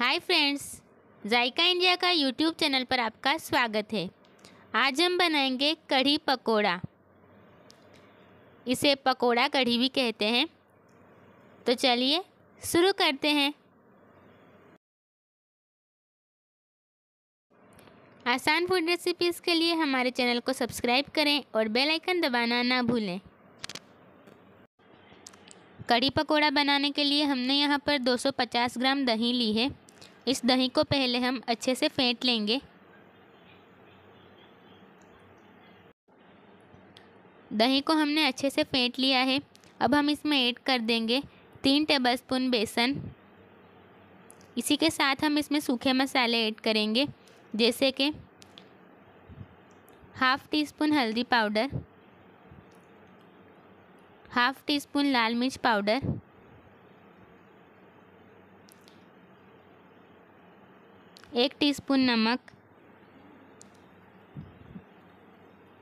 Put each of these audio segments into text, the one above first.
हाय friends Zaika India का YouTube channel पर आपका स्वागत है आज हम बनाएंगे कढ़ी पकोड़ा इसे पकोड़ा कढ़ी भी कहते हैं तो चलिए शुरू करते हैं आसान फूड रेसिपीज़ के लिए हमारे चैनल को सब्सक्राइब करें और बेल आइकन दबाना ना भूलें कढ़ी पकोड़ा बनाने के लिए हमने यहाँ पर 250 ग्राम दही ली है इस दही को पहले हम अच्छे से फेंट लेंगे दही को हमने अच्छे से फेंट लिया है अब हम इसमें ऐड कर देंगे तीन टेबलस्पून बेसन इसी के साथ हम इसमें सूखे मसाले ऐड करेंगे जैसे कि हाफ़ टी स्पून हल्दी पाउडर हाफ़ टी स्पून लाल मिर्च पाउडर एक टीस्पून नमक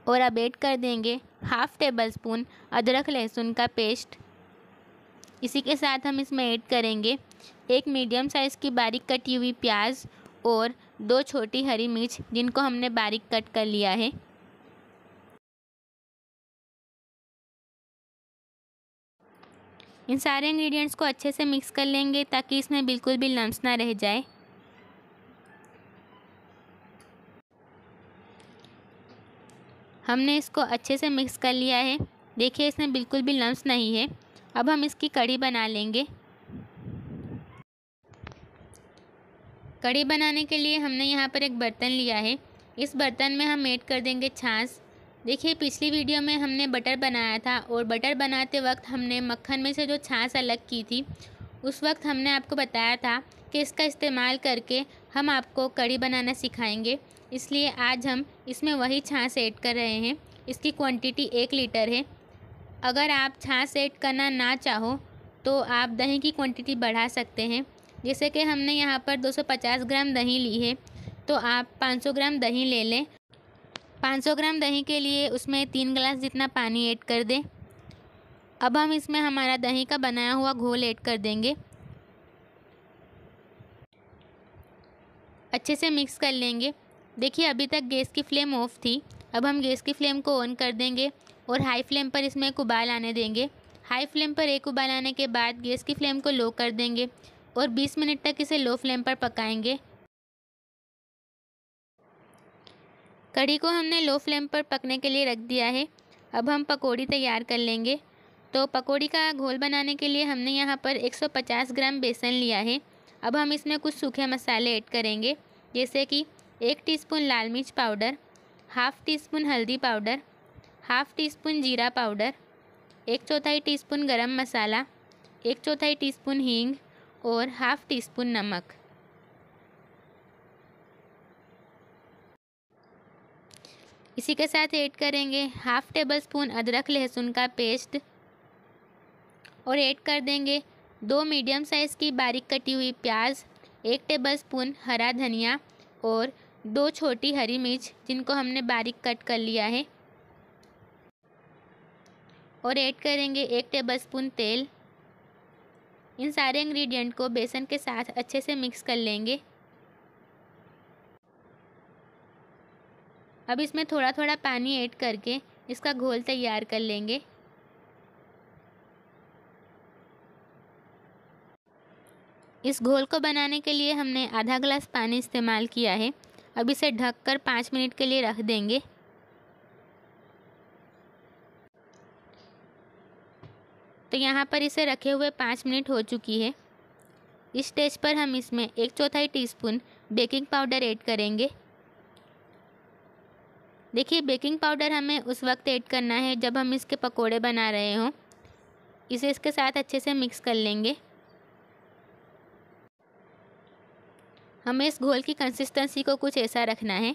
और अब ऐड कर देंगे हाफ़ टेबल स्पून अदरक लहसुन का पेस्ट इसी के साथ हम इसमें ऐड करेंगे एक मीडियम साइज़ की बारीक कटी हुई प्याज और दो छोटी हरी मिर्च जिनको हमने बारीक कट कर लिया है इन सारे इंग्रेडिएंट्स को अच्छे से मिक्स कर लेंगे ताकि इसमें बिल्कुल भी लम्स ना रह जाए हमने इसको अच्छे से मिक्स कर लिया है देखिए इसमें बिल्कुल भी लम्स नहीं है अब हम इसकी कड़ी बना लेंगे कड़ी बनाने के लिए हमने यहाँ पर एक बर्तन लिया है इस बर्तन में हम ऐड कर देंगे छाँस देखिए पिछली वीडियो में हमने बटर बनाया था और बटर बनाते वक्त हमने मक्खन में से जो छाँस अलग की थी उस वक्त हमने आपको बताया था कि इसका इस्तेमाल करके हम आपको कड़ी बनाना सिखाएंगे इसलिए आज हम इसमें वही छाँस ऐड कर रहे हैं इसकी क्वांटिटी एक लीटर है अगर आप छाँस ऐड करना ना चाहो तो आप दही की क्वांटिटी बढ़ा सकते हैं जैसे कि हमने यहाँ पर 250 ग्राम दही ली है तो आप 500 ग्राम दही ले लें 500 ग्राम दही के लिए उसमें तीन गिलास जितना पानी ऐड कर दें अब हम इसमें हमारा दही का बनाया हुआ घोल ऐड कर देंगे अच्छे से मिक्स कर लेंगे देखिए अभी तक गैस की फ्लेम ऑफ थी अब हम गैस की फ्लेम को ऑन कर देंगे और हाई फ्लेम पर इसमें एक उबाल आने देंगे हाई फ्लेम पर एक उबाल आने के बाद गैस की फ्लेम को लो कर देंगे और 20 मिनट तक इसे लो फ्लेम पर पकाएंगे कढ़ी को हमने लो फ्लेम पर पकने के लिए रख दिया है अब हम पकौड़ी तैयार कर लेंगे तो पकौड़ी का घोल बनाने के लिए हमने यहाँ पर 150 ग्राम बेसन लिया है अब हम इसमें कुछ सूखे मसाले ऐड करेंगे जैसे कि एक टीस्पून लाल मिर्च पाउडर हाफ टी स्पून हल्दी पाउडर हाफ टी स्पून जीरा पाउडर एक चौथाई टीस्पून गरम मसाला एक चौथाई टीस्पून हींग और हाफ टी स्पून नमक इसी के साथ ऐड करेंगे हाफ टेबल स्पून अदरक लहसुन का पेस्ट और ऐड कर देंगे दो मीडियम साइज़ की बारीक कटी हुई प्याज एक टेबल स्पून हरा धनिया और दो छोटी हरी मिर्च जिनको हमने बारीक कट कर लिया है और ऐड करेंगे एक टेबलस्पून तेल इन सारे इंग्रेडिएंट को बेसन के साथ अच्छे से मिक्स कर लेंगे अब इसमें थोड़ा थोड़ा पानी ऐड करके इसका घोल तैयार कर लेंगे इस घोल को बनाने के लिए हमने आधा ग्लास पानी इस्तेमाल किया है अब इसे ढककर पाँच मिनट के लिए रख देंगे तो यहाँ पर इसे रखे हुए पाँच मिनट हो चुकी है इस स्टेज पर हम इसमें एक चौथाई टीस्पून बेकिंग पाउडर ऐड करेंगे देखिए बेकिंग पाउडर हमें उस वक्त ऐड करना है जब हम इसके पकोड़े बना रहे हों इसे इसके साथ अच्छे से मिक्स कर लेंगे हमें इस घोल की कंसिस्टेंसी को कुछ ऐसा रखना है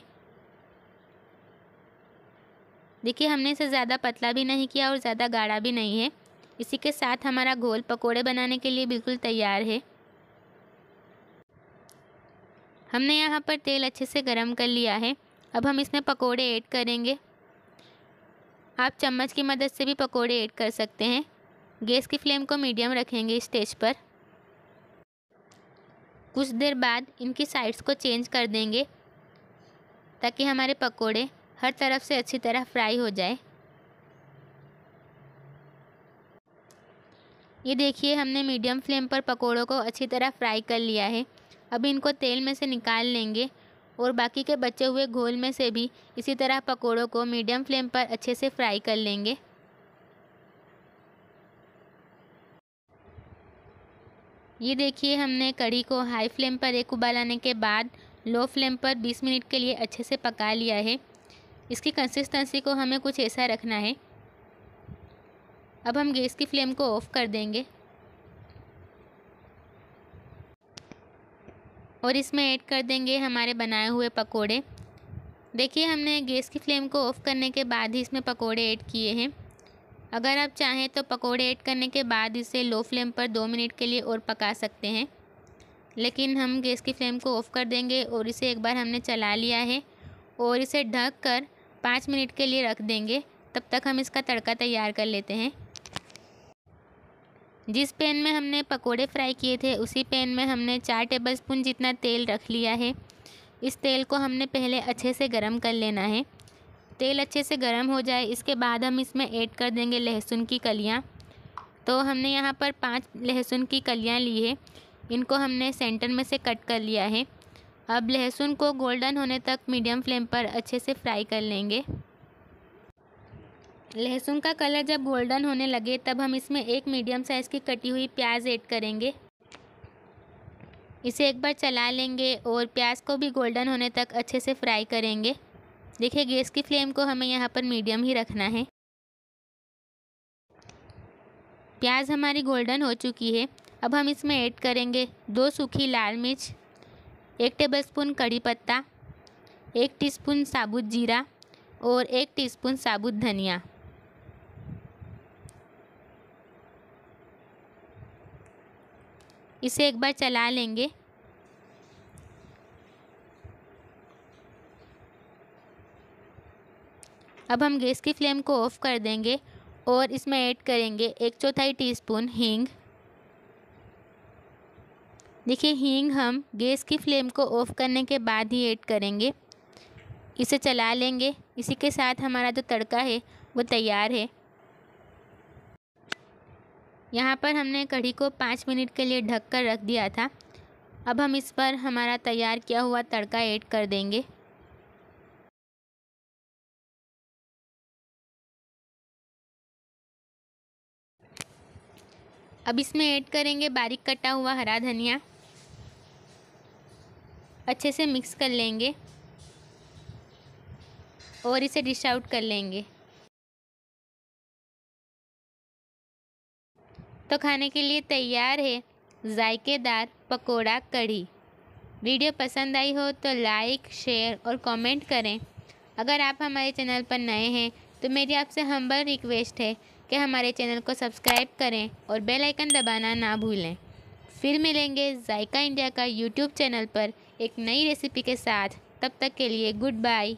देखिए हमने इसे ज़्यादा पतला भी नहीं किया और ज़्यादा गाढ़ा भी नहीं है इसी के साथ हमारा घोल पकोड़े बनाने के लिए बिल्कुल तैयार है हमने यहाँ पर तेल अच्छे से गर्म कर लिया है अब हम इसमें पकोड़े ऐड करेंगे आप चम्मच की मदद से भी पकोड़े ऐड कर सकते हैं गैस की फ्लेम को मीडियम रखेंगे स्टेज पर कुछ देर बाद इनकी साइड्स को चेंज कर देंगे ताकि हमारे पकोड़े हर तरफ से अच्छी तरह फ्राई हो जाए ये देखिए हमने मीडियम फ्लेम पर पकोड़ों को अच्छी तरह फ्राई कर लिया है अब इनको तेल में से निकाल लेंगे और बाकी के बचे हुए घोल में से भी इसी तरह पकोड़ों को मीडियम फ्लेम पर अच्छे से फ्राई कर लेंगे ये देखिए हमने कढ़ी को हाई फ्लेम पर एक उबाल आने के बाद लो फ्लेम पर 20 मिनट के लिए अच्छे से पका लिया है इसकी कंसिस्टेंसी को हमें कुछ ऐसा रखना है अब हम गैस की फ्लेम को ऑफ़ कर देंगे और इसमें ऐड कर देंगे हमारे बनाए हुए पकोड़े देखिए हमने गैस की फ्लेम को ऑफ़ करने के बाद ही इसमें पकोड़े ऐड किए हैं अगर आप चाहें तो पकोड़े ऐड करने के बाद इसे लो फ्लेम पर दो मिनट के लिए और पका सकते हैं लेकिन हम गैस की फ्लेम को ऑफ़ कर देंगे और इसे एक बार हमने चला लिया है और इसे ढक कर पाँच मिनट के लिए रख देंगे तब तक हम इसका तड़का तैयार कर लेते हैं जिस पैन में हमने पकोड़े फ्राई किए थे उसी पैन में हमने चार टेबल स्पून जितना तेल रख लिया है इस तेल को हमने पहले अच्छे से गर्म कर लेना है तेल अच्छे से गर्म हो जाए इसके बाद हम इसमें ऐड कर देंगे लहसुन की कलियाँ तो हमने यहाँ पर पांच लहसुन की कलियाँ ली है इनको हमने सेंटर में से कट कर लिया है अब लहसुन को गोल्डन होने तक मीडियम फ्लेम पर अच्छे से फ्राई कर लेंगे लहसुन का कलर जब गोल्डन होने लगे तब हम इसमें एक मीडियम साइज़ की कटी हुई प्याज ऐड करेंगे इसे एक बार चला लेंगे और प्याज को भी गोल्डन होने तक अच्छे से फ्राई करेंगे देखिए गैस की फ्लेम को हमें यहाँ पर मीडियम ही रखना है प्याज हमारी गोल्डन हो चुकी है अब हम इसमें ऐड करेंगे दो सूखी लाल मिर्च एक टेबलस्पून कड़ी पत्ता एक टीस्पून साबुत जीरा और एक टीस्पून साबुत धनिया इसे एक बार चला लेंगे अब हम गैस की फ्लेम को ऑफ़ कर देंगे और इसमें ऐड करेंगे एक चौथाई टीस्पून हींग देखिए हींग हम गैस की फ्लेम को ऑफ़ करने के बाद ही ऐड करेंगे इसे चला लेंगे इसी के साथ हमारा जो तड़का है वो तैयार है यहाँ पर हमने कढ़ी को पाँच मिनट के लिए ढक कर रख दिया था अब हम इस पर हमारा तैयार किया हुआ तड़का ऐड कर देंगे अब इसमें ऐड करेंगे बारीक कटा हुआ हरा धनिया अच्छे से मिक्स कर लेंगे और इसे डिश आउट कर लेंगे तो खाने के लिए तैयार है जायकेदार पकोड़ा कढ़ी वीडियो पसंद आई हो तो लाइक शेयर और कमेंट करें अगर आप हमारे चैनल पर नए हैं तो मेरी आपसे हम्बल रिक्वेस्ट है कि हमारे चैनल को सब्सक्राइब करें और बेल आइकन दबाना ना भूलें फिर मिलेंगे जायका इंडिया का यूट्यूब चैनल पर एक नई रेसिपी के साथ तब तक के लिए गुड बाय